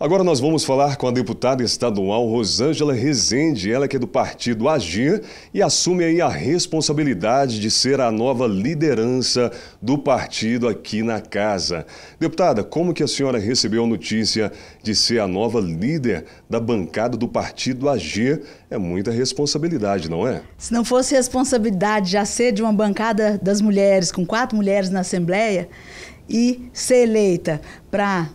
Agora nós vamos falar com a deputada estadual Rosângela Rezende, ela que é do partido Agir e assume aí a responsabilidade de ser a nova liderança do partido aqui na casa. Deputada, como que a senhora recebeu a notícia de ser a nova líder da bancada do partido Agir? É muita responsabilidade, não é? Se não fosse responsabilidade já ser de uma bancada das mulheres, com quatro mulheres na Assembleia, e ser eleita para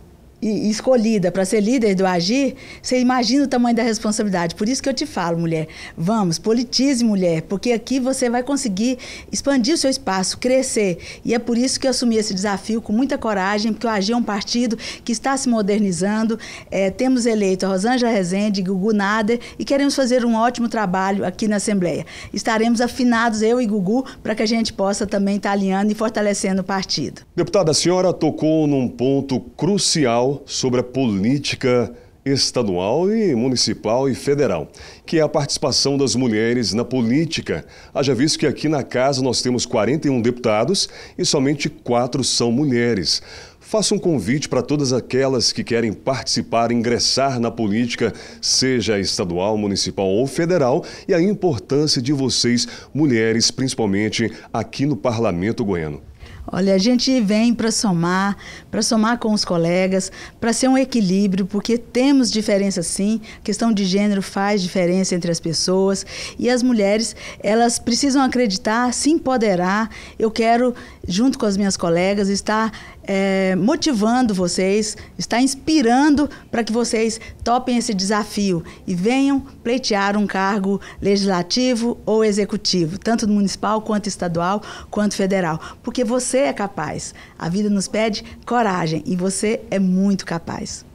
e escolhida para ser líder do Agir, você imagina o tamanho da responsabilidade. Por isso que eu te falo, mulher, vamos, politize, mulher, porque aqui você vai conseguir expandir o seu espaço, crescer. E é por isso que eu assumi esse desafio com muita coragem, porque o Agir é um partido que está se modernizando. É, temos eleito a Rosângela Rezende, Gugu Nader, e queremos fazer um ótimo trabalho aqui na Assembleia. Estaremos afinados, eu e Gugu, para que a gente possa também estar alinhando e fortalecendo o partido. Deputada, a senhora tocou num ponto crucial sobre a política estadual e municipal e federal, que é a participação das mulheres na política. Haja visto que aqui na casa nós temos 41 deputados e somente quatro são mulheres. Faço um convite para todas aquelas que querem participar, ingressar na política, seja estadual, municipal ou federal, e a importância de vocês, mulheres, principalmente aqui no Parlamento Goiano. Olha, a gente vem para somar, para somar com os colegas, para ser um equilíbrio, porque temos diferença sim. A questão de gênero faz diferença entre as pessoas e as mulheres, elas precisam acreditar, se empoderar. Eu quero, junto com as minhas colegas, estar é, motivando vocês, estar inspirando para que vocês topem esse desafio e venham pleitear um cargo legislativo ou executivo, tanto municipal quanto estadual quanto federal, porque você é capaz. A vida nos pede coragem e você é muito capaz.